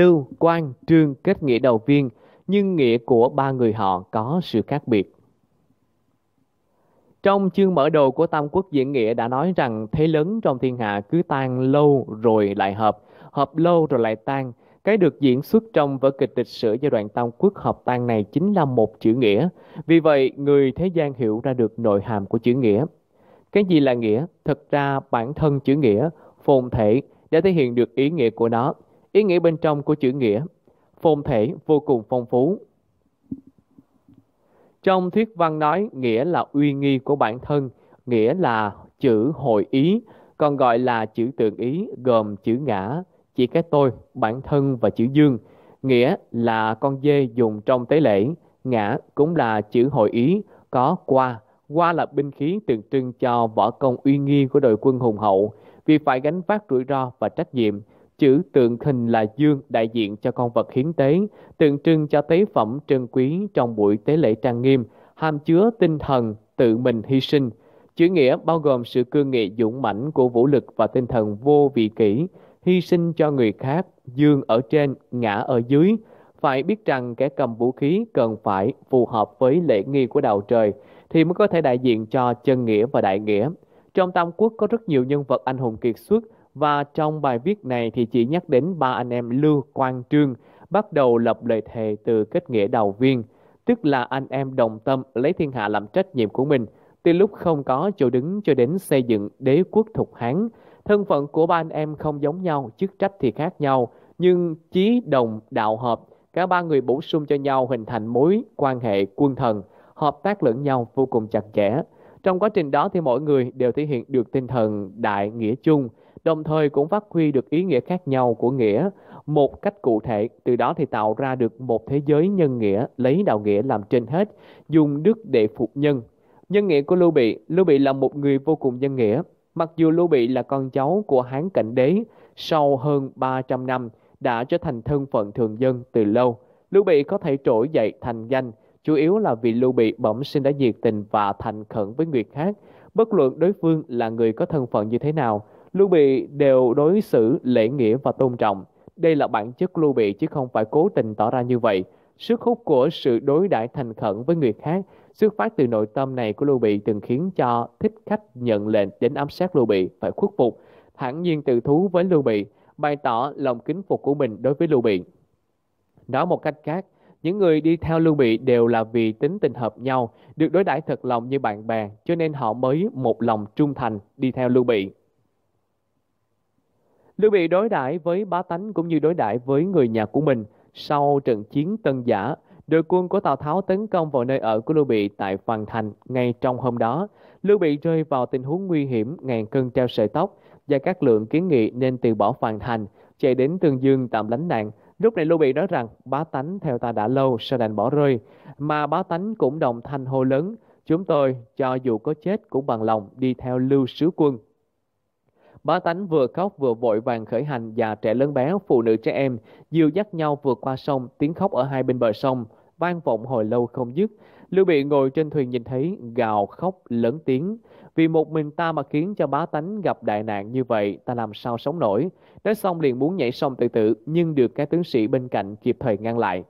Lưu, Quang, Trương kết nghĩa đầu tiên, nhưng nghĩa của ba người họ có sự khác biệt. Trong chương mở đầu của Tam Quốc Diễn Nghĩa đã nói rằng thế lớn trong thiên hạ cứ tan lâu rồi lại hợp, hợp lâu rồi lại tan. Cái được diễn xuất trong vở kịch lịch sử giai đoạn Tam Quốc hợp tan này chính là một chữ nghĩa. Vì vậy, người thế gian hiểu ra được nội hàm của chữ nghĩa. Cái gì là nghĩa? Thật ra bản thân chữ nghĩa, phồn thể, đã thể hiện được ý nghĩa của nó. Ý nghĩa bên trong của chữ nghĩa, phồn thể vô cùng phong phú. Trong thuyết văn nói, nghĩa là uy nghi của bản thân, nghĩa là chữ hội ý, còn gọi là chữ tượng ý gồm chữ ngã, chỉ cái tôi, bản thân và chữ dương. Nghĩa là con dê dùng trong tế lễ, ngã cũng là chữ hội ý có qua. Qua là binh khí tượng trưng cho võ công uy nghi của đội quân hùng hậu, vì phải gánh vác rủi ro và trách nhiệm, Chữ tượng hình là dương đại diện cho con vật hiến tế, tượng trưng cho tế phẩm trân quý trong buổi tế lễ trang nghiêm, hàm chứa tinh thần tự mình hy sinh. Chữ nghĩa bao gồm sự cương nghị dũng mãnh của vũ lực và tinh thần vô vị kỷ, hy sinh cho người khác, dương ở trên, ngã ở dưới. Phải biết rằng kẻ cầm vũ khí cần phải phù hợp với lễ nghi của đạo trời thì mới có thể đại diện cho chân nghĩa và đại nghĩa. Trong Tam Quốc có rất nhiều nhân vật anh hùng kiệt xuất và trong bài viết này thì chỉ nhắc đến ba anh em Lưu Quang Trương bắt đầu lập lời thề từ kết nghĩa đầu viên, tức là anh em đồng tâm lấy thiên hạ làm trách nhiệm của mình, từ lúc không có chỗ đứng cho đến xây dựng đế quốc thục Hán. Thân phận của ba anh em không giống nhau, chức trách thì khác nhau, nhưng chí đồng đạo hợp, cả ba người bổ sung cho nhau hình thành mối quan hệ quân thần, hợp tác lẫn nhau vô cùng chặt chẽ. Trong quá trình đó thì mỗi người đều thể hiện được tinh thần đại nghĩa chung, đồng thời cũng phát huy được ý nghĩa khác nhau của nghĩa một cách cụ thể, từ đó thì tạo ra được một thế giới nhân nghĩa, lấy đạo nghĩa làm trên hết, dùng đức để phục nhân. Nhân nghĩa của Lưu Bị, Lưu Bị là một người vô cùng nhân nghĩa. Mặc dù Lưu Bị là con cháu của Hán Cảnh Đế, sau hơn 300 năm đã trở thành thân phận thường dân từ lâu. Lưu Bị có thể trỗi dậy thành danh, chủ yếu là vì Lưu Bị bẩm sinh đã nhiệt tình và thành khẩn với người khác, bất luận đối phương là người có thân phận như thế nào – Lưu Bị đều đối xử lễ nghĩa và tôn trọng. Đây là bản chất Lưu Bị chứ không phải cố tình tỏ ra như vậy. Sức hút của sự đối đãi thành khẩn với người khác, xuất phát từ nội tâm này của Lưu Bị từng khiến cho thích khách nhận lệnh đến ám sát Lưu Bị phải khuất phục, thản nhiên tự thú với Lưu Bị, bày tỏ lòng kính phục của mình đối với Lưu Bị. Nói một cách khác, những người đi theo Lưu Bị đều là vì tính tình hợp nhau, được đối đãi thật lòng như bạn bè, cho nên họ mới một lòng trung thành đi theo Lưu Bị. Lưu Bị đối đãi với bá tánh cũng như đối đãi với người nhà của mình. Sau trận chiến Tân Giả, đội quân của Tào Tháo tấn công vào nơi ở của Lưu Bị tại Hoàng Thành ngay trong hôm đó. Lưu Bị rơi vào tình huống nguy hiểm ngàn cân treo sợi tóc và các lượng kiến nghị nên từ bỏ Hoàng Thành, chạy đến Tương Dương tạm lánh nạn. Lúc này Lưu Bị nói rằng bá tánh theo ta đã lâu sao đành bỏ rơi, mà bá tánh cũng đồng thanh hô lớn, chúng tôi cho dù có chết cũng bằng lòng đi theo Lưu Sứ Quân. Bá tánh vừa khóc vừa vội vàng khởi hành và trẻ lớn bé, phụ nữ trẻ em dìu dắt nhau vượt qua sông, tiếng khóc ở hai bên bờ sông vang vọng hồi lâu không dứt. Lưu Bị ngồi trên thuyền nhìn thấy gào khóc lớn tiếng. Vì một mình ta mà khiến cho bá tánh gặp đại nạn như vậy, ta làm sao sống nổi. Nói xong liền muốn nhảy sông tự tử, nhưng được các tướng sĩ bên cạnh kịp thời ngăn lại.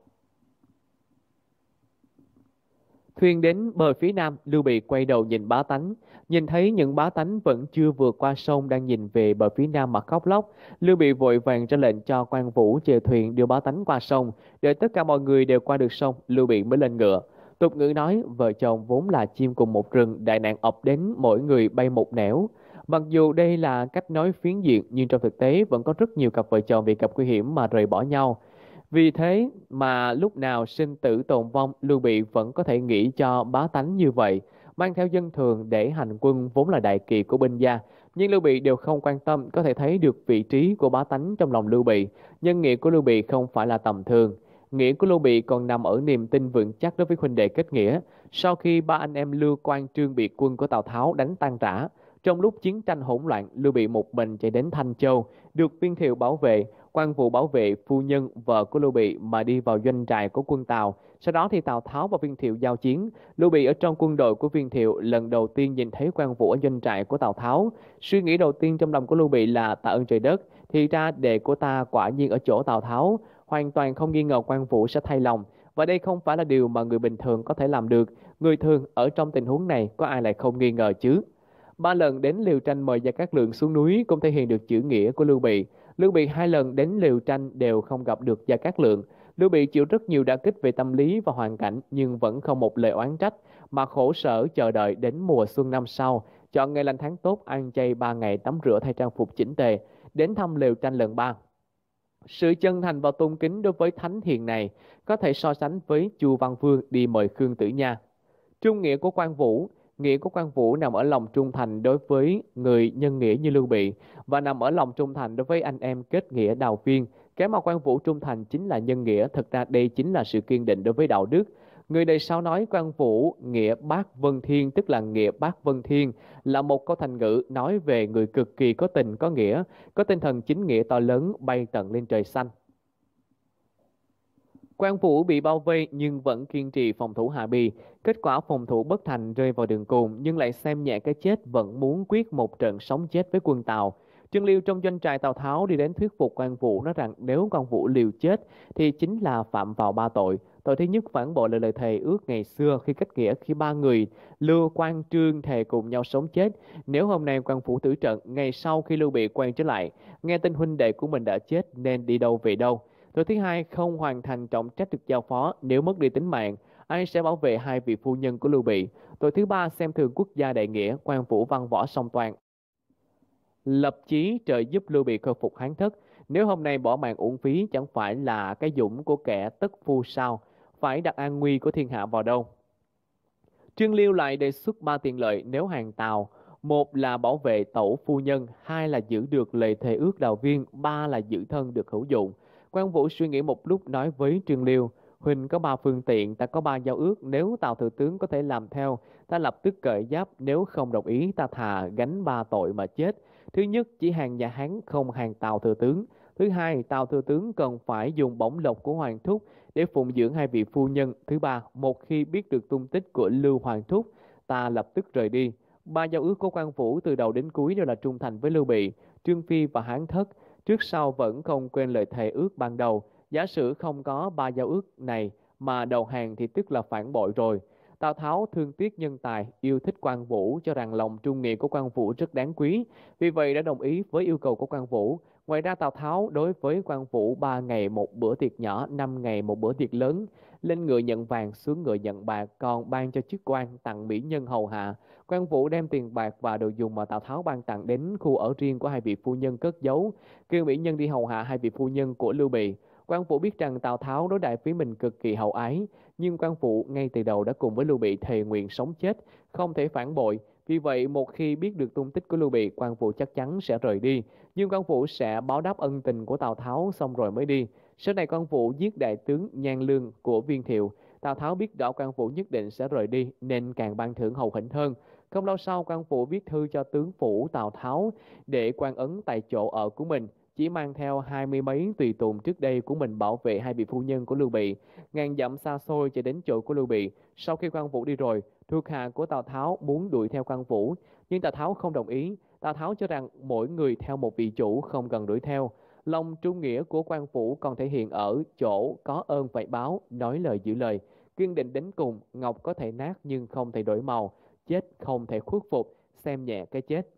Thuyền đến bờ phía nam, Lưu Bị quay đầu nhìn bá tánh. Nhìn thấy những bá tánh vẫn chưa vượt qua sông đang nhìn về bờ phía nam mà khóc lóc. Lưu Bị vội vàng ra lệnh cho quan vũ chèo thuyền đưa bá tánh qua sông. Để tất cả mọi người đều qua được sông, Lưu Bị mới lên ngựa. Tục ngữ nói, vợ chồng vốn là chim cùng một rừng, đại nạn ập đến mỗi người bay một nẻo. Mặc dù đây là cách nói phiến diện nhưng trong thực tế vẫn có rất nhiều cặp vợ chồng vì gặp nguy hiểm mà rời bỏ nhau. Vì thế mà lúc nào sinh tử tồn vong, Lưu Bị vẫn có thể nghĩ cho bá tánh như vậy, mang theo dân thường để hành quân vốn là đại kỳ của binh gia. Nhưng Lưu Bị đều không quan tâm, có thể thấy được vị trí của bá tánh trong lòng Lưu Bị. Nhân nghĩa của Lưu Bị không phải là tầm thường. Nghĩa của Lưu Bị còn nằm ở niềm tin vững chắc đối với huynh đệ kết nghĩa. Sau khi ba anh em Lưu Quang Trương bị quân của Tào Tháo đánh tan rã, trong lúc chiến tranh hỗn loạn, Lưu Bị một mình chạy đến Thanh Châu, được viên thiệu bảo vệ, quan vụ bảo vệ phu nhân vợ của Lưu Bị mà đi vào doanh trại của quân Tào. Sau đó thì Tào Tháo và Viên Thiệu giao chiến. Lưu Bị ở trong quân đội của Viên Thiệu lần đầu tiên nhìn thấy quan vũ ở doanh trại của Tào Tháo. Suy nghĩ đầu tiên trong lòng của Lưu Bị là tạ ơn trời đất, thì ra đệ của ta quả nhiên ở chỗ Tào Tháo, hoàn toàn không nghi ngờ quan vũ sẽ thay lòng. Và đây không phải là điều mà người bình thường có thể làm được. Người thường ở trong tình huống này có ai lại không nghi ngờ chứ? Ba lần đến liều tranh mời Gia Cát Lượng xuống núi cũng thể hiện được chữ nghĩa của Lưu Bị. Lưu Bị hai lần đến Liều Tranh đều không gặp được Gia Cát Lượng. Lưu Bị chịu rất nhiều đả kích về tâm lý và hoàn cảnh nhưng vẫn không một lời oán trách mà khổ sở chờ đợi đến mùa xuân năm sau, chọn ngày lành tháng tốt ăn chay ba ngày tắm rửa thay trang phục chỉnh tề, đến thăm Liều Tranh lần ba. Sự chân thành và tôn kính đối với thánh hiền này có thể so sánh với Chu Văn Vương đi mời Khương Tử Nha. Trung nghĩa của Quan Vũ Nghĩa của quan Vũ nằm ở lòng trung thành đối với người nhân nghĩa như Lưu Bị và nằm ở lòng trung thành đối với anh em kết nghĩa đào viên. Cái mà quan Vũ trung thành chính là nhân nghĩa, thực ra đây chính là sự kiên định đối với đạo đức. Người đời sau nói quan Vũ nghĩa bác vân thiên tức là nghĩa bác vân thiên là một câu thành ngữ nói về người cực kỳ có tình có nghĩa, có tinh thần chính nghĩa to lớn bay tận lên trời xanh. Quan Vũ bị bao vây nhưng vẫn kiên trì phòng thủ Hà Bì. Kết quả phòng thủ bất thành rơi vào đường cùng nhưng lại xem nhẹ cái chết vẫn muốn quyết một trận sống chết với quân Tàu. Trương Liêu trong doanh trại Tào Tháo đi đến thuyết phục Quan Vũ nói rằng nếu Quan Vũ liều chết thì chính là phạm vào ba tội. Tội thứ nhất phản bội lời lời thề ước ngày xưa khi cách nghĩa khi ba người Lưu Quan Trương thề cùng nhau sống chết. Nếu hôm nay Quan Vũ tử trận, ngày sau khi Lưu Bị quen trở lại, nghe tin huynh đệ của mình đã chết nên đi đâu về đâu Tội thứ hai, không hoàn thành trọng trách được giao phó, nếu mất đi tính mạng, ai sẽ bảo vệ hai vị phu nhân của Lưu Bị. Tội thứ ba, xem thường quốc gia đại nghĩa, quan vũ văn võ song toàn. Lập chí trợ giúp Lưu Bị khôi phục hán thất, nếu hôm nay bỏ mạng uổng phí chẳng phải là cái dũng của kẻ tất phu sao, phải đặt an nguy của thiên hạ vào đâu. Trương Liêu lại đề xuất ba tiện lợi nếu hàng Tàu, một là bảo vệ tổ phu nhân, hai là giữ được lệ thề ước đào viên, ba là giữ thân được hữu dụng. Quan Vũ suy nghĩ một lúc nói với Trương Liêu, Huỳnh có ba phương tiện, ta có ba giao ước, nếu Tào Thừa Tướng có thể làm theo, ta lập tức cởi giáp, nếu không đồng ý ta thà gánh ba tội mà chết. Thứ nhất, chỉ hàng nhà Hán, không hàng Tào Thừa Tướng. Thứ hai, Tào Thừa Tướng cần phải dùng bổng lộc của Hoàng Thúc để phụng dưỡng hai vị phu nhân. Thứ ba, một khi biết được tung tích của Lưu Hoàng Thúc, ta lập tức rời đi. Ba giao ước của quan Vũ từ đầu đến cuối đều là trung thành với Lưu Bị, Trương Phi và Hán Thất trước sau vẫn không quên lời thề ước ban đầu. Giả sử không có ba giao ước này mà đầu hàng thì tức là phản bội rồi. Tào Tháo thương tiếc nhân tài, yêu thích Quan Vũ cho rằng lòng trung nghĩa của Quan Vũ rất đáng quý, vì vậy đã đồng ý với yêu cầu của Quan Vũ, Ngoài ra Tào Tháo đối với quan vũ ba ngày một bữa tiệc nhỏ, năm ngày một bữa tiệc lớn, lên ngựa nhận vàng, xuống ngựa nhận bạc, còn ban cho chức quan tặng mỹ nhân hầu hạ. Quan vũ đem tiền bạc và đồ dùng mà Tào Tháo ban tặng đến khu ở riêng của hai vị phu nhân cất giấu, kêu mỹ nhân đi hầu hạ hai vị phu nhân của Lưu Bị. Quan Vũ biết rằng Tào Tháo đối đại với mình cực kỳ hậu ái, nhưng Quan Vũ ngay từ đầu đã cùng với Lưu Bị thề nguyện sống chết, không thể phản bội, vì vậy, một khi biết được tung tích của Lưu Bị, Quan Vũ chắc chắn sẽ rời đi. Nhưng Quan Vũ sẽ báo đáp ân tình của Tào Tháo xong rồi mới đi. Sau này Quan Vũ giết đại tướng Nhan Lương của Viên Thiệu. Tào Tháo biết rõ Quan Vũ nhất định sẽ rời đi nên càng ban thưởng hậu hĩnh hơn. Không lâu sau, Quan Vũ viết thư cho tướng phủ Tào Tháo để quan ấn tại chỗ ở của mình – chỉ mang theo hai mươi mấy tùy tùng trước đây của mình bảo vệ hai vị phu nhân của Lưu Bị, ngàn dặm xa xôi chạy đến chỗ của Lưu Bị. Sau khi Quan Vũ đi rồi, thuộc hạ của Tào Tháo muốn đuổi theo Quan Vũ, nhưng Tào Tháo không đồng ý. Tào Tháo cho rằng mỗi người theo một vị chủ không cần đuổi theo. Lòng trung nghĩa của Quan Vũ còn thể hiện ở chỗ có ơn phải báo, nói lời giữ lời. Kiên định đến cùng, Ngọc có thể nát nhưng không thể đổi màu, chết không thể khuất phục, xem nhẹ cái chết.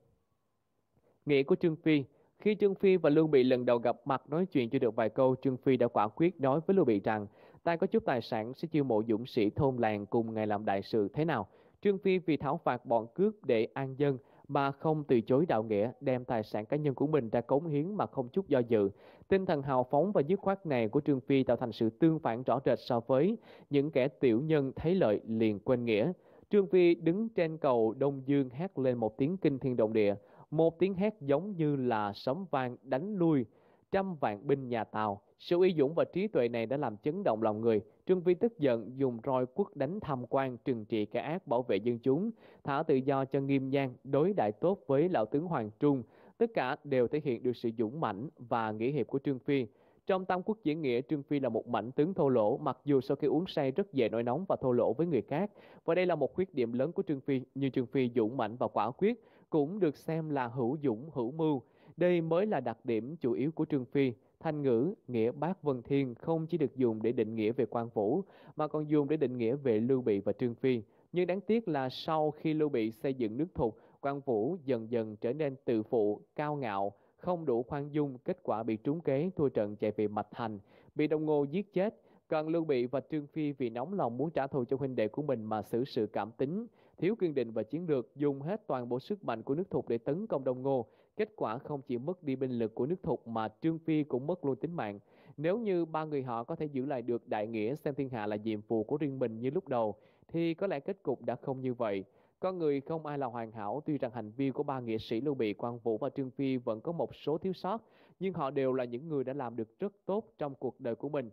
Nghĩa của Trương Phi khi Trương Phi và Lưu Bị lần đầu gặp mặt nói chuyện chưa được vài câu, Trương Phi đã quả quyết nói với Lưu Bị rằng ta có chút tài sản sẽ chiêu mộ dũng sĩ thôn làng cùng ngày làm đại sự thế nào. Trương Phi vì thảo phạt bọn cướp để an dân mà không từ chối đạo nghĩa, đem tài sản cá nhân của mình ra cống hiến mà không chút do dự. Tinh thần hào phóng và dứt khoát này của Trương Phi tạo thành sự tương phản rõ rệt so với những kẻ tiểu nhân thấy lợi liền quên nghĩa. Trương Phi đứng trên cầu Đông Dương hát lên một tiếng kinh thiên động địa. Một tiếng hét giống như là sấm vang đánh lui trăm vạn binh nhà Tào. Sự uy dũng và trí tuệ này đã làm chấn động lòng người. Trương Vi tức giận dùng roi quất đánh tham quan trừng trị kẻ ác bảo vệ dân chúng, thả tự do cho nghiêm nhan đối đại tốt với lão tướng Hoàng Trung. Tất cả đều thể hiện được sự dũng mãnh và nghĩa hiệp của Trương Phi. Trong Tam Quốc Diễn Nghĩa, Trương Phi là một mảnh tướng thô lỗ, mặc dù sau khi uống say rất dễ nổi nóng và thô lỗ với người khác. Và đây là một khuyết điểm lớn của Trương Phi, nhưng Trương Phi dũng mãnh và quả quyết, cũng được xem là hữu dũng hữu mưu. Đây mới là đặc điểm chủ yếu của Trương Phi. Thanh ngữ, nghĩa bác vân thiên không chỉ được dùng để định nghĩa về quan vũ, mà còn dùng để định nghĩa về Lưu Bị và Trương Phi. Nhưng đáng tiếc là sau khi Lưu Bị xây dựng nước thục, quan vũ dần dần trở nên tự phụ, cao ngạo, không đủ khoan dung, kết quả bị trúng kế thua trận chạy về Mạch Thành, bị đồng Ngô giết chết. Còn Lưu Bị và Trương Phi vì nóng lòng muốn trả thù cho huynh đệ của mình mà xử sự cảm tính, thiếu kiên định và chiến lược, dùng hết toàn bộ sức mạnh của nước Thục để tấn công Đông Ngô. Kết quả không chỉ mất đi binh lực của nước Thục mà Trương Phi cũng mất luôn tính mạng. Nếu như ba người họ có thể giữ lại được đại nghĩa xem thiên hạ là nhiệm vụ của riêng mình như lúc đầu, thì có lẽ kết cục đã không như vậy. Con người không ai là hoàn hảo, tuy rằng hành vi của ba nghệ sĩ Lưu Bị, Quang Vũ và Trương Phi vẫn có một số thiếu sót, nhưng họ đều là những người đã làm được rất tốt trong cuộc đời của mình.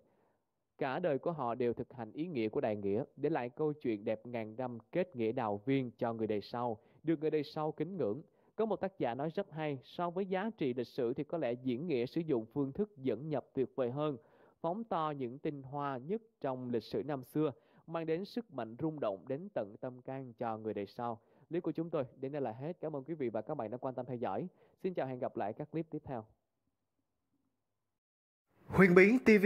Cả đời của họ đều thực hành ý nghĩa của đại nghĩa, để lại câu chuyện đẹp ngàn năm kết nghĩa đào viên cho người đời sau, được người đời sau kính ngưỡng. Có một tác giả nói rất hay, so với giá trị lịch sử thì có lẽ diễn nghĩa sử dụng phương thức dẫn nhập tuyệt vời hơn, phóng to những tinh hoa nhất trong lịch sử năm xưa, mang đến sức mạnh rung động đến tận tâm can cho người đời sau. Clip của chúng tôi đến đây là hết. Cảm ơn quý vị và các bạn đã quan tâm theo dõi. Xin chào hẹn gặp lại các clip tiếp theo. Huyền Bí TV